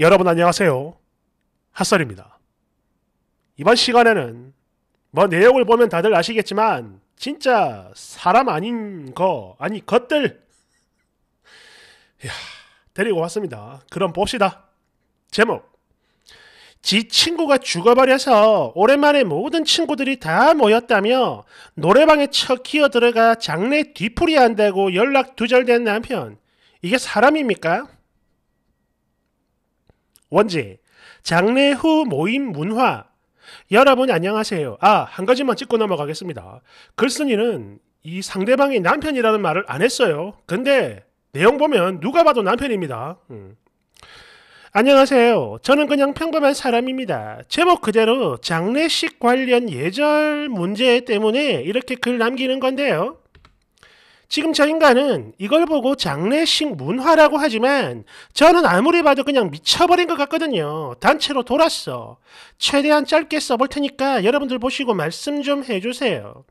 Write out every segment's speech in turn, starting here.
여러분 안녕하세요. 핫설입니다. 이번 시간에는 뭐 내용을 보면 다들 아시겠지만 진짜 사람 아닌 거 아니 것들 이야, 데리고 왔습니다. 그럼 봅시다. 제목 지 친구가 죽어버려서 오랜만에 모든 친구들이 다 모였다며 노래방에 쳐 기어 들어가 장례 뒤풀이 한다고 연락 두절된 남편 이게 사람입니까? 원제 장례 후 모임 문화. 여러분 안녕하세요. 아, 한 가지만 찍고 넘어가겠습니다. 글쓴이는 이 상대방이 남편이라는 말을 안 했어요. 근데 내용 보면 누가 봐도 남편입니다. 음. 안녕하세요. 저는 그냥 평범한 사람입니다. 제목 그대로 장례식 관련 예절 문제 때문에 이렇게 글 남기는 건데요. 지금 저 인간은 이걸 보고 장례식 문화라고 하지만 저는 아무리 봐도 그냥 미쳐버린 것 같거든요. 단체로 돌았어. 최대한 짧게 써볼 테니까 여러분들 보시고 말씀 좀 해주세요.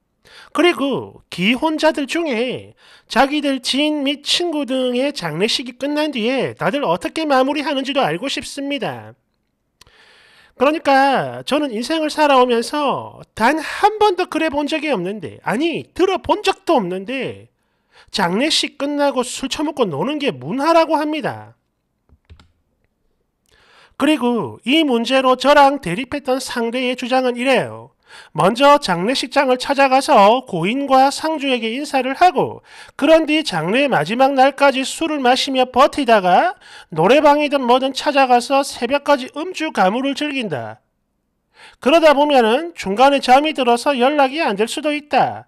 그리고 기혼자들 중에 자기들 지인 및 친구 등의 장례식이 끝난 뒤에 다들 어떻게 마무리하는지도 알고 싶습니다. 그러니까 저는 인생을 살아오면서 단 한 번도 그래 본 적이 없는데, 아니, 들어본 적도 없는데, 장례식 끝나고 술 처먹고 노는 게 문화라고 합니다. 그리고 이 문제로 저랑 대립했던 상대의 주장은 이래요. 먼저 장례식장을 찾아가서 고인과 상주에게 인사를 하고 그런 뒤 장례 마지막 날까지 술을 마시며 버티다가 노래방이든 뭐든 찾아가서 새벽까지 음주 가무를 즐긴다. 그러다 보면은 중간에 잠이 들어서 연락이 안 될 수도 있다.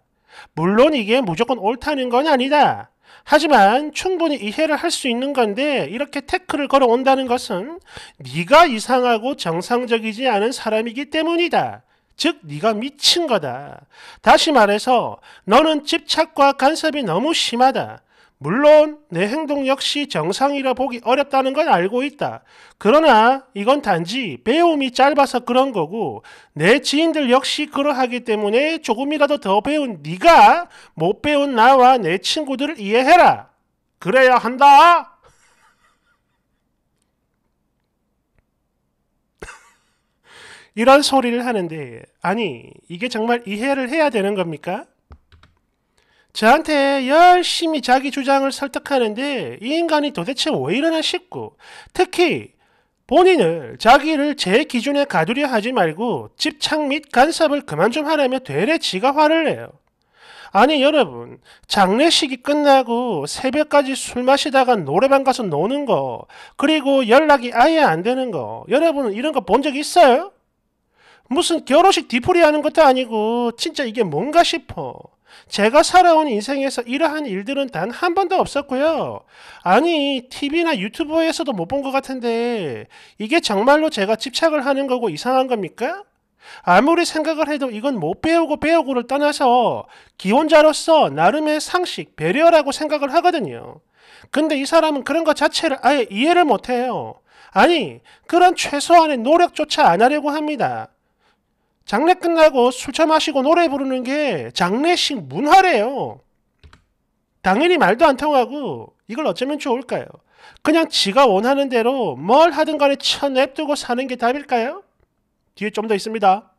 물론 이게 무조건 옳다는 건 아니다. 하지만 충분히 이해를 할 수 있는 건데 이렇게 태클을 걸어온다는 것은 네가 이상하고 정상적이지 않은 사람이기 때문이다. 즉 네가 미친 거다. 다시 말해서 너는 집착과 간섭이 너무 심하다. 물론 내 행동 역시 정상이라 보기 어렵다는 건 알고 있다. 그러나 이건 단지 배움이 짧아서 그런 거고 내 지인들 역시 그러하기 때문에 조금이라도 더 배운 네가 못 배운 나와 내 친구들을 이해해라. 그래야 한다. 이런 소리를 하는데 아니 이게 정말 이해를 해야 되는 겁니까? 저한테 열심히 자기 주장을 설득하는데 이 인간이 도대체 왜 이러나 싶고 특히 본인을 자기를 제 기준에 가두려 하지 말고 집착 및 간섭을 그만 좀 하라며 되레 지가 화를 내요. 아니 여러분 장례식이 끝나고 새벽까지 술 마시다가 노래방 가서 노는 거 그리고 연락이 아예 안 되는 거 여러분은 이런 거 본 적 있어요? 무슨 결혼식 뒤풀이 하는 것도 아니고 진짜 이게 뭔가 싶어. 제가 살아온 인생에서 이러한 일들은 단 한 번도 없었고요. 아니, TV나 유튜브에서도 못 본 것 같은데 이게 정말로 제가 집착을 하는 거고 이상한 겁니까? 아무리 생각을 해도 이건 못 배우고 배우고를 떠나서 기혼자로서 나름의 상식, 배려라고 생각을 하거든요. 근데 이 사람은 그런 것 자체를 아예 이해를 못해요. 아니, 그런 최소한의 노력조차 안 하려고 합니다. 장례 끝나고 술차 마시고 노래 부르는 게 장례식 문화래요. 당연히 말도 안 통하고 이걸 어쩌면 좋을까요? 그냥 지가 원하는 대로 뭘 하든 간에 쳐 냅두고 사는 게 답일까요? 뒤에 좀 더 있습니다.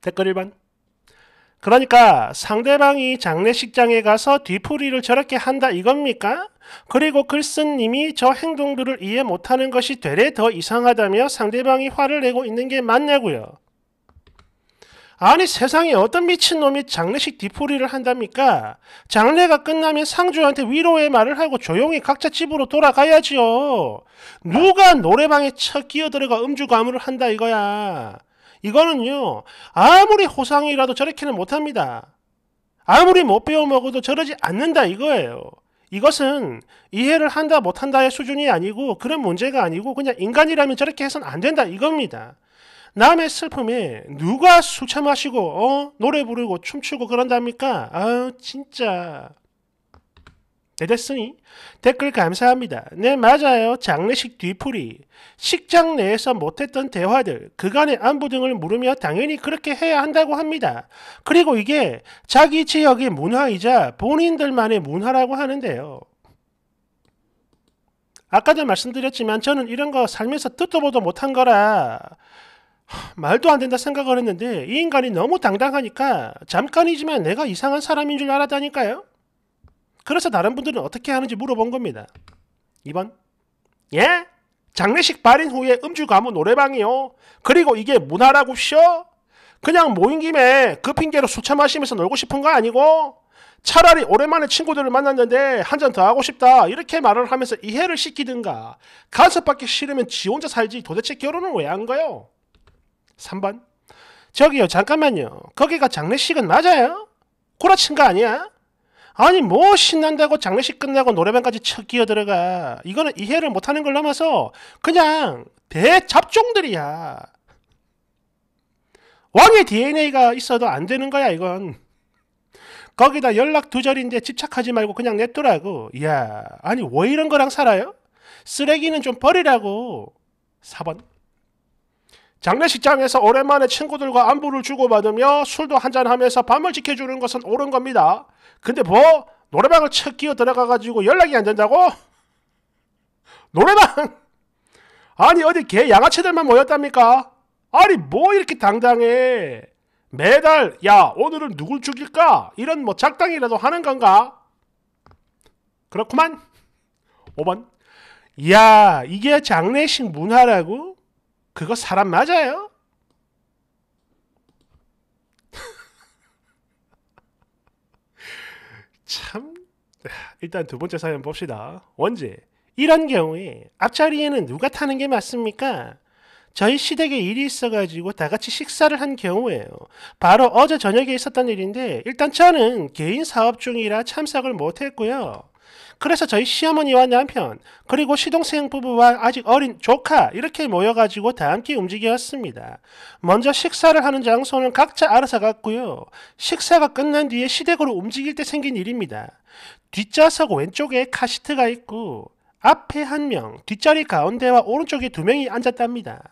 댓글 1번 그러니까 상대방이 장례식장에 가서 뒤풀이를 저렇게 한다 이겁니까? 그리고 글쓴님이 저 행동들을 이해 못하는 것이 되레 더 이상하다며 상대방이 화를 내고 있는 게 맞냐고요. 아니 세상에 어떤 미친놈이 장례식 뒤풀이를 한답니까? 장례가 끝나면 상주한테 위로의 말을 하고 조용히 각자 집으로 돌아가야지요. 누가 노래방에 쳐 끼어들어가 음주 가무를 한다 이거야. 이거는요, 아무리 호상이라도 저렇게는 못합니다. 아무리 못 배워 먹어도 저러지 않는다 이거예요. 이것은 이해를 한다 못한다의 수준이 아니고 그런 문제가 아니고 그냥 인간이라면 저렇게 해선 안 된다 이겁니다. 남의 슬픔에 누가 수차 마시고 어? 노래 부르고 춤추고 그런답니까? 아 진짜 내렸으니 댓글 감사합니다. 네 맞아요. 장례식 뒤풀이. 식장 내에서 못했던 대화들, 그간의 안부 등을 물으며 당연히 그렇게 해야 한다고 합니다. 그리고 이게 자기 지역의 문화이자 본인들만의 문화라고 하는데요. 아까도 말씀드렸지만 저는 이런 거 살면서 듣도 보도 못한 거라 말도 안 된다 생각을 했는데 이 인간이 너무 당당하니까 잠깐이지만 내가 이상한 사람인 줄 알았다니까요. 그래서 다른 분들은 어떻게 하는지 물어본 겁니다. 2번. 예? 장례식 발인 후에 음주 가무 노래방이요. 그리고 이게 문화라고쇼? 그냥 모인 김에 그 핑계로 수차 마시면서 놀고 싶은 거 아니고 차라리 오랜만에 친구들을 만났는데 한 잔 더 하고 싶다 이렇게 말을 하면서 이해를 시키든가 간섭받기 싫으면 지 혼자 살지 도대체 결혼은왜 한 거요? 3번 저기요 잠깐만요 거기가 장례식은 맞아요? 구라친 거 아니야? 아니 뭐 신난다고 장례식 끝나고 노래방까지 쳐 끼어 들어가. 이거는 이해를 못하는 걸 넘어서 그냥 대잡종들이야. 왕의 DNA가 있어도 안 되는 거야 이건. 거기다 연락 두절인데 집착하지 말고 그냥 냅두라고. 야 아니 왜 이런 거랑 살아요? 쓰레기는 좀 버리라고. 4번. 장례식장에서 오랜만에 친구들과 안부를 주고받으며 술도 한잔하면서 밤을 지켜주는 것은 옳은 겁니다. 근데 뭐 노래방을 쳐 끼어 들어가가지고 연락이 안 된다고? 노래방! 아니 어디 개 양아치들만 모였답니까? 아니 뭐 이렇게 당당해. 매달 야 오늘은 누굴 죽일까? 이런 뭐 작당이라도 하는 건가? 그렇구만. 5번. 야 이게 장례식 문화라고? 그거 사람 맞아요? 참 일단 두 번째 사연 봅시다. 원제 이런 경우에 앞자리에는 누가 타는 게 맞습니까? 저희 시댁에 일이 있어가지고 다 같이 식사를 한 경우에요. 바로 어제 저녁에 있었던 일인데 일단 저는 개인 사업 중이라 참석을 못했고요. 그래서 저희 시어머니와 남편 그리고 시동생 부부와 아직 어린 조카 이렇게 모여가지고 다 함께 움직였습니다. 먼저 식사를 하는 장소는 각자 알아서 갔고요. 식사가 끝난 뒤에 시댁으로 움직일 때 생긴 일입니다. 뒷좌석 왼쪽에 카시트가 있고 앞에 한 명, 뒷자리 가운데와 오른쪽에 두 명이 앉았답니다.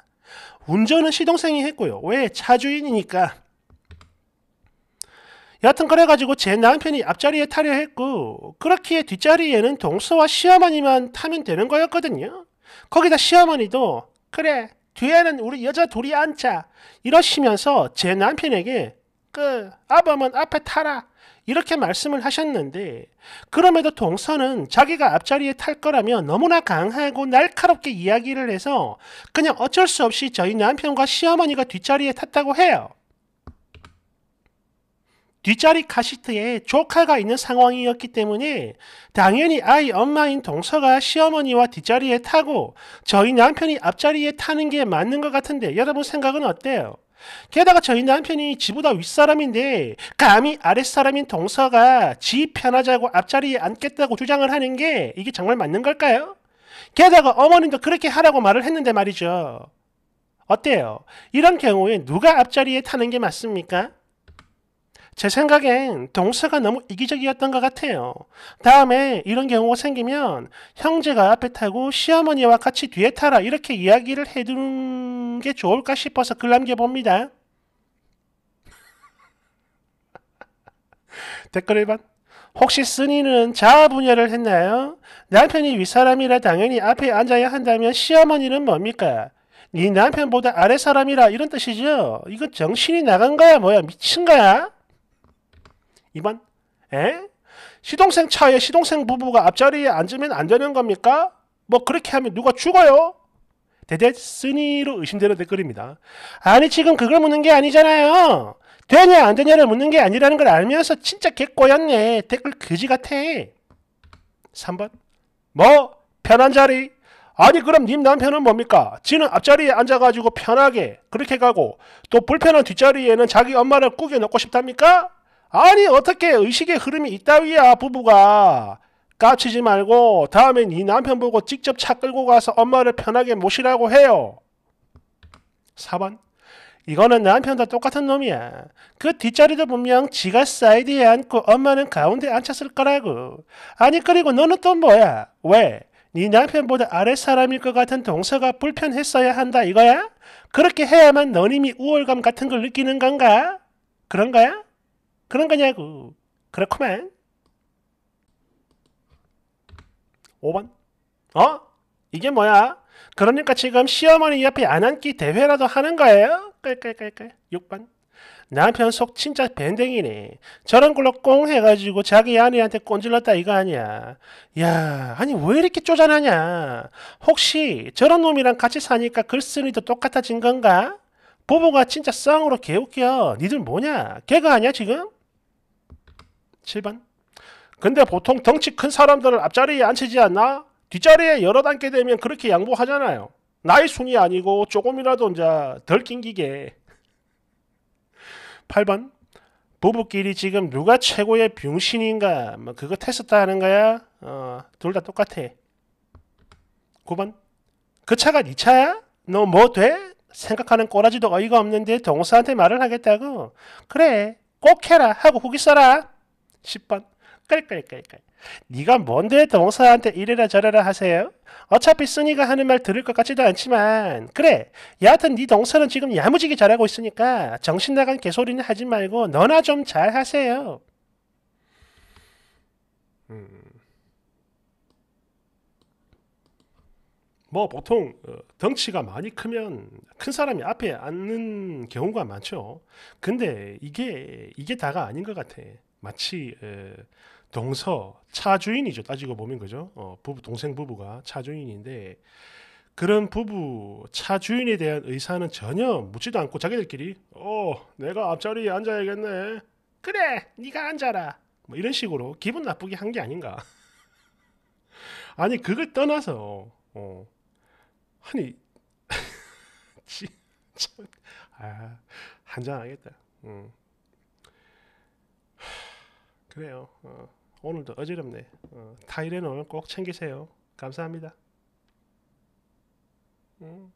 운전은 시동생이 했고요. 왜? 차주인이니까 여하튼 그래가지고 제 남편이 앞자리에 타려 했고 그렇기에 뒷자리에는 동서와 시어머니만 타면 되는 거였거든요. 거기다 시어머니도 그래 뒤에는 우리 여자 둘이 앉자 이러시면서 제 남편에게 그 아범은 앞에 타라 이렇게 말씀을 하셨는데 그럼에도 동서는 자기가 앞자리에 탈 거라며 너무나 강하고 날카롭게 이야기를 해서 그냥 어쩔 수 없이 저희 남편과 시어머니가 뒷자리에 탔다고 해요. 뒷자리 카시트에 조카가 있는 상황이었기 때문에 당연히 아이 엄마인 동서가 시어머니와 뒷자리에 타고 저희 남편이 앞자리에 타는 게 맞는 것 같은데 여러분 생각은 어때요? 게다가 저희 남편이 지보다 윗사람인데 감히 아랫사람인 동서가 지 편하자고 앞자리에 앉겠다고 주장을 하는 게 이게 정말 맞는 걸까요? 게다가 어머님도 그렇게 하라고 말을 했는데 말이죠. 어때요? 이런 경우에 누가 앞자리에 타는 게 맞습니까? 제 생각엔 동서가 너무 이기적이었던 것 같아요. 다음에 이런 경우가 생기면 형제가 앞에 타고 시어머니와 같이 뒤에 타라 이렇게 이야기를 해두는 게 좋을까 싶어서 글 남겨봅니다. 댓글 1번 혹시 쓰니는 자아 분열을 했나요? 남편이 윗사람이라 당연히 앞에 앉아야 한다면 시어머니는 뭡니까? 네 남편보다 아래사람이라 이런 뜻이죠? 이거 정신이 나간 거야 뭐야 미친 거야? 2번. 에? 시동생 차에 시동생 부부가 앞자리에 앉으면 안 되는 겁니까? 뭐 그렇게 하면 누가 죽어요? 대대쓰니로 의심되는 댓글입니다. 아니 지금 그걸 묻는 게 아니잖아요. 되냐 안 되냐를 묻는 게 아니라는 걸 알면서 진짜 개꼬였네. 댓글 그지 같아. 3번 뭐 편한 자리 아니 그럼 님 남편은 뭡니까? 지는 앞자리에 앉아가지고 편하게 그렇게 가고 또 불편한 뒷자리에는 자기 엄마를 꾸겨 넣고 싶답니까? 아니 어떻게 의식의 흐름이 있다위야 부부가 까치지 말고 다음엔 네 남편 보고 직접 차 끌고 가서 엄마를 편하게 모시라고 해요. 4번 이거는 남편 다 똑같은 놈이야. 그 뒷자리도 분명 지가 사이드에 앉고 엄마는 가운데 앉혔을 거라고. 아니 그리고 너는 또 뭐야? 왜? 네 남편보다 아랫 사람일 것 같은 동서가 불편했어야 한다 이거야? 그렇게 해야만 너님이 우월감 같은 걸 느끼는 건가? 그런 거야? 그런 거냐고. 그렇구만. 5번. 어? 이게 뭐야? 그러니까 지금 시어머니 옆에 안 앉기 대회라도 하는 거예요? 깔깔깔깔. 6번. 남편 속 진짜 밴댕이네. 저런 걸로 꽁 해가지고 자기 아내한테 꼰질렀다 이거 아니야. 야, 아니 왜 이렇게 쪼잔하냐. 혹시 저런 놈이랑 같이 사니까 글쓴이도 똑같아진 건가? 부부가 진짜 쌍으로 개웃겨. 니들 뭐냐? 개그 아니야 지금? 7번. 근데 보통 덩치 큰 사람들을 앞자리에 앉히지 않나? 뒷자리에 열어 앉게 되면 그렇게 양보하잖아요. 나의 순이 아니고 조금이라도 이제 덜 낑기게. 8번. 부부끼리 지금 누가 최고의 병신인가? 뭐 그거 테스트 하는 거야? 어, 둘 다 똑같아. 9번. 그 차가 네 차야? 너 뭐 돼? 생각하는 꼬라지도 어이가 없는데 동사한테 말을 하겠다고? 그래, 꼭 해라 하고 후기 써라. 10번 깔깔깔깔 네가 뭔데 동서한테 이래라 저래라 하세요? 어차피 순이가 하는 말 들을 것 같지도 않지만 그래 여하튼 네 동서는 지금 야무지게 잘하고 있으니까 정신 나간 개소리는 하지 말고 너나 좀 잘하세요 음. 뭐 보통 어, 덩치가 많이 크면 큰 사람이 앞에 앉는 경우가 많죠 근데 이게 이게 다가 아닌 것 같아 마치 에, 동서 차주인이죠 따지고 보면 그죠 어, 부부 동생 부부가 차주인인데 그런 부부 차주인에 대한 의사는 전혀 묻지도 않고 자기들끼리 어 내가 앞자리에 앉아야겠네 그래 네가 앉아라 뭐 이런 식으로 기분 나쁘게 한 게 아닌가 아니 그걸 떠나서 어 아니 참, 아, 한잔하겠다. 음. 그래요. 어, 오늘도 어지럽네. 어, 타이레놀 꼭 챙기세요. 감사합니다. 음.